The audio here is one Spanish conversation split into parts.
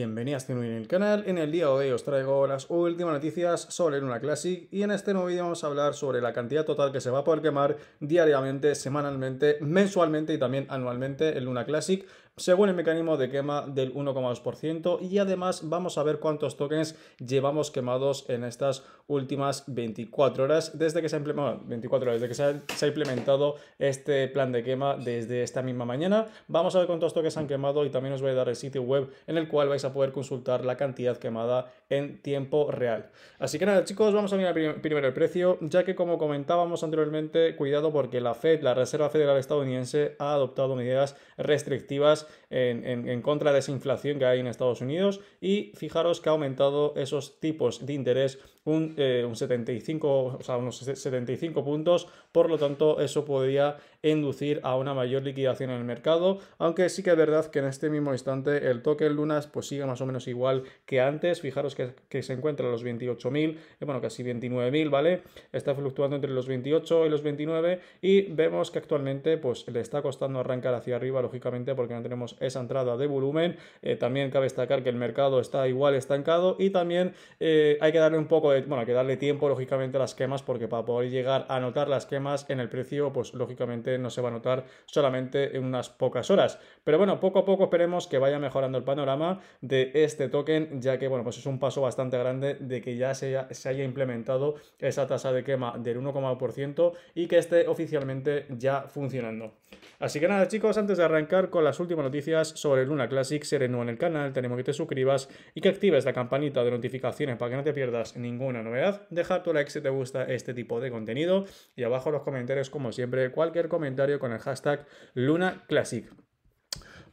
a este nuevo en el canal. En el día de hoy os traigo las últimas noticias sobre Luna Classic y en este nuevo vídeo vamos a hablar sobre la cantidad total que se va a poder quemar diariamente, semanalmente, mensualmente y también anualmente en Luna Classic según el mecanismo de quema del 1,2% y además vamos a ver cuántos tokens llevamos quemados en estas últimas 24 horas desde que se ha implementado, 24 horas, desde que implementado este plan de quema desde esta misma mañana. Vamos a ver cuántos tokens han quemado y también os voy a dar el sitio web en el cual vais a poder consultar la cantidad quemada en tiempo real. Así que nada chicos, vamos a mirar primero el precio, ya que como comentábamos anteriormente, cuidado porque la Fed, la Reserva Federal estadounidense, ha adoptado medidas restrictivas en, en, contra de esa inflación que hay en Estados Unidos y fijaros que ha aumentado esos tipos de interés un, 75, eh, o sea, unos 75 puntos, por lo tanto eso podría inducir a una mayor liquidación en el mercado, aunque sí que es verdad que en este mismo instante el token Lunas pues sigue más o menos igual que antes, fijaros que, se encuentra a los 28.000, eh, bueno, casi 29.000, ¿vale? Está fluctuando entre los 28 y los 29 y vemos que actualmente pues le está costando arrancar hacia arriba, lógicamente, porque no tenemos esa entrada de volumen, eh, también cabe destacar que el mercado está igual estancado y también hay que darle un poco bueno, hay que darle tiempo, lógicamente, a las quemas, porque para poder llegar a notar las quemas en el precio, pues lógicamente no se va a notar solamente en unas pocas horas. Pero bueno, poco a poco esperemos que vaya mejorando el panorama de este token, ya que, bueno, pues es un paso bastante grande de que ya se haya, implementado esa tasa de quema del 1,1% y que esté oficialmente ya funcionando. Así que nada, chicos, antes de arrancar con las últimas noticias sobre Luna Classic, se nuevo en el canal, tenemos que te suscribas y que actives la campanita de notificaciones para que no te pierdas ningún una novedad, deja tu like si te gusta este tipo de contenido y abajo en los comentarios, como siempre, cualquier comentario con el hashtag LunaClassic.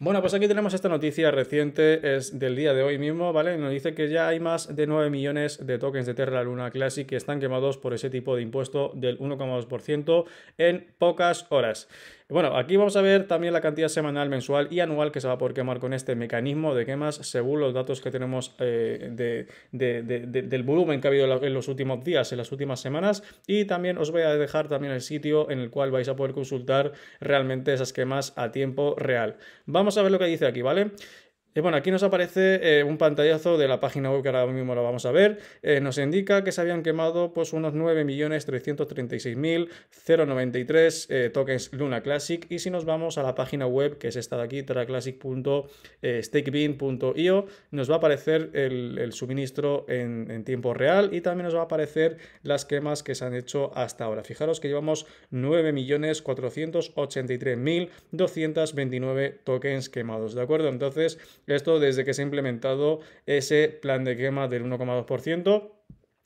Bueno, pues aquí tenemos esta noticia reciente, es del día de hoy mismo, ¿vale? Nos dice que ya hay más de 9 millones de tokens de Terra Luna Classic que están quemados por ese tipo de impuesto del 1,2% en pocas horas. Bueno, aquí vamos a ver también la cantidad semanal, mensual y anual que se va a poder quemar con este mecanismo de quemas según los datos que tenemos eh, del volumen que ha habido en los últimos días, en las últimas semanas. Y también os voy a dejar también el sitio en el cual vais a poder consultar realmente esas quemas a tiempo real. Vamos a ver lo que dice aquí, ¿vale? Y eh, bueno, aquí nos aparece eh, un pantallazo de la página web que ahora mismo lo vamos a ver. Eh, nos indica que se habían quemado pues, unos 9.336.093 tokens Luna Classic. Y si nos vamos a la página web, que es esta de aquí, terraclassic.stakebean.io, nos va a aparecer el, suministro en, en, tiempo real y también nos va a aparecer las quemas que se han hecho hasta ahora. Fijaros que llevamos 9.483.229 tokens quemados, ¿de acuerdo? Entonces, esto desde que se ha implementado ese plan de quema del 1,2%.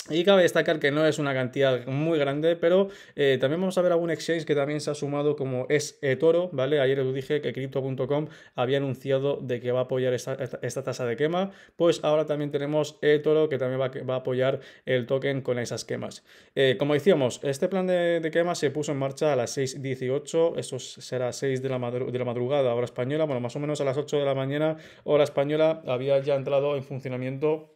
Y cabe destacar que no es una cantidad muy grande, pero eh, también vamos a ver algún exchange que también se ha sumado como es eToro, ¿vale? Ayer os dije que Crypto.com había anunciado de que va a apoyar esta, tasa de quema, pues ahora también tenemos eToro que también va, a apoyar el token con esas quemas. Eh, como decíamos, este plan de, quema se puso en marcha a las 6.18, eso será 6 de la, de la madrugada, hora española, bueno, más o menos a las 8 de la mañana, hora española, había ya entrado en funcionamiento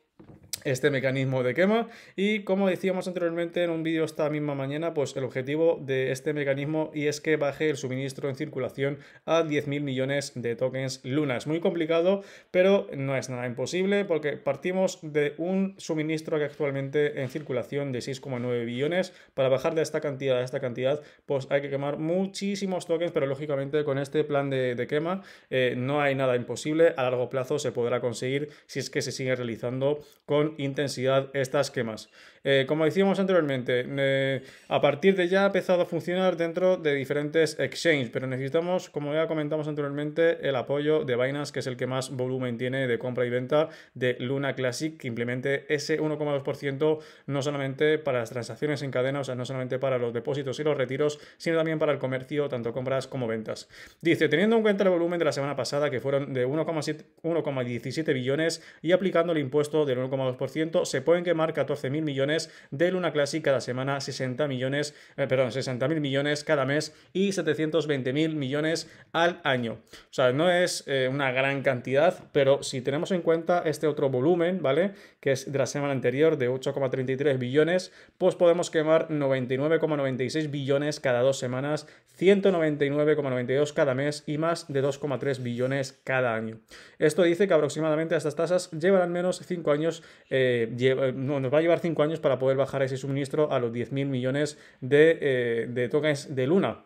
este mecanismo de quema y como decíamos anteriormente en un vídeo esta misma mañana pues el objetivo de este mecanismo y es que baje el suministro en circulación a 10.000 millones de tokens luna es muy complicado pero no es nada imposible porque partimos de un suministro que actualmente en circulación de 6,9 billones para bajar de esta cantidad a esta cantidad pues hay que quemar muchísimos tokens pero lógicamente con este plan de, quema eh, no hay nada imposible a largo plazo se podrá conseguir si es que se sigue realizando con intensidad estas quemas. Eh, como decíamos anteriormente, eh, a partir de ya ha empezado a funcionar dentro de diferentes exchanges, pero necesitamos, como ya comentamos anteriormente, el apoyo de Binance, que es el que más volumen tiene de compra y venta de Luna Classic, que implemente ese 1,2% no solamente para las transacciones en cadena, o sea, no solamente para los depósitos y los retiros, sino también para el comercio, tanto compras como ventas. Dice, teniendo en cuenta el volumen de la semana pasada, que fueron de 1,17 billones, y aplicando el impuesto del 1,2%, se pueden quemar 14.000 millones de Luna clásica cada semana, 60 millones, eh, perdón, 60.000 millones cada mes y 720.000 millones al año. O sea, no es eh, una gran cantidad, pero si tenemos en cuenta este otro volumen, ¿vale? Que es de la semana anterior de 8,33 billones, pues podemos quemar 99,96 billones cada dos semanas, 199,92 cada mes y más de 2,3 billones cada año. Esto dice que aproximadamente estas tasas llevarán menos 5 años eh, lleva, nos va a llevar 5 años para poder bajar ese suministro a los 10.000 millones de, eh, de tokens de Luna.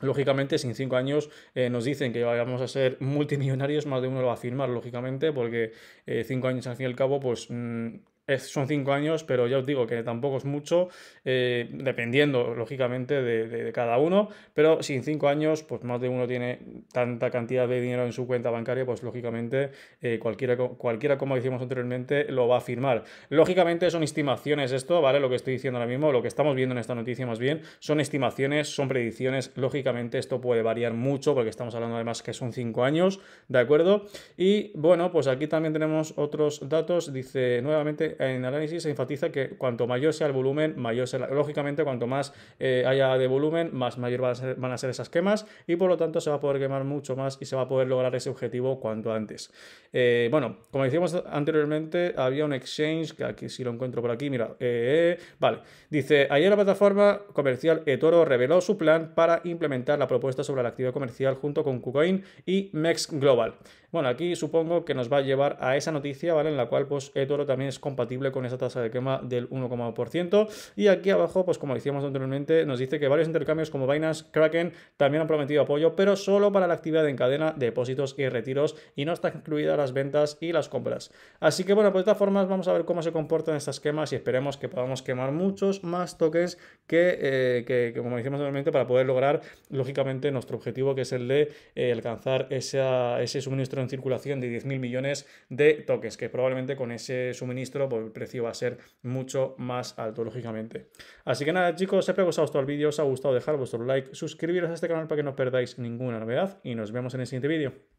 Lógicamente, sin cinco años eh, nos dicen que vamos a ser multimillonarios, más de uno lo va a firmar, lógicamente, porque cinco años al fin y al cabo, pues mm, son cinco años, pero ya os digo que tampoco es mucho, eh, dependiendo lógicamente de, cada uno, pero si en cinco años pues más de uno tiene tanta cantidad de dinero en su cuenta bancaria, pues lógicamente eh, cualquiera, cualquiera, como decíamos anteriormente, lo va a firmar. Lógicamente son estimaciones esto, ¿vale? Lo que estoy diciendo ahora mismo, lo que estamos viendo en esta noticia más bien, son estimaciones, son predicciones, lógicamente esto puede variar mucho porque estamos hablando además que son cinco años, ¿de acuerdo? Y bueno, pues aquí también tenemos otros datos, dice nuevamente en análisis se enfatiza que cuanto mayor sea el volumen, mayor será, lógicamente, cuanto más eh, haya de volumen, más mayor van a, ser, esas quemas y por lo tanto se va a poder quemar mucho más y se va a poder lograr ese objetivo cuanto antes. Eh, bueno, como decíamos anteriormente, había un exchange, que aquí si lo encuentro por aquí, mira, eh, vale, dice, ayer la plataforma comercial eToro reveló su plan para implementar la propuesta sobre la actividad comercial junto con KuCoin y Mex Global. Bueno, aquí supongo que nos va a llevar a esa noticia, ¿vale? En la cual pues eToro también es compatible con esa tasa de quema del 1,1%. Y aquí abajo, pues como decíamos anteriormente, nos dice que varios intercambios como Binance, Kraken también han prometido apoyo, pero solo para la actividad en cadena, depósitos y retiros y no está incluidas las ventas y las compras. Así que bueno, pues de todas formas vamos a ver cómo se comportan estas quemas y esperemos que podamos quemar muchos más tokens que, eh, como decíamos anteriormente, para poder lograr lógicamente nuestro objetivo que es el de eh, alcanzar ese suministro en circulación de 10.000 millones de tokens, que probablemente con ese suministro pues, el precio va a ser mucho más alto, lógicamente. Así que nada, chicos, espero que os haya gustado el vídeo, os ha gustado dejar vuestro like, suscribiros a este canal para que no perdáis ninguna novedad y nos vemos en el siguiente vídeo.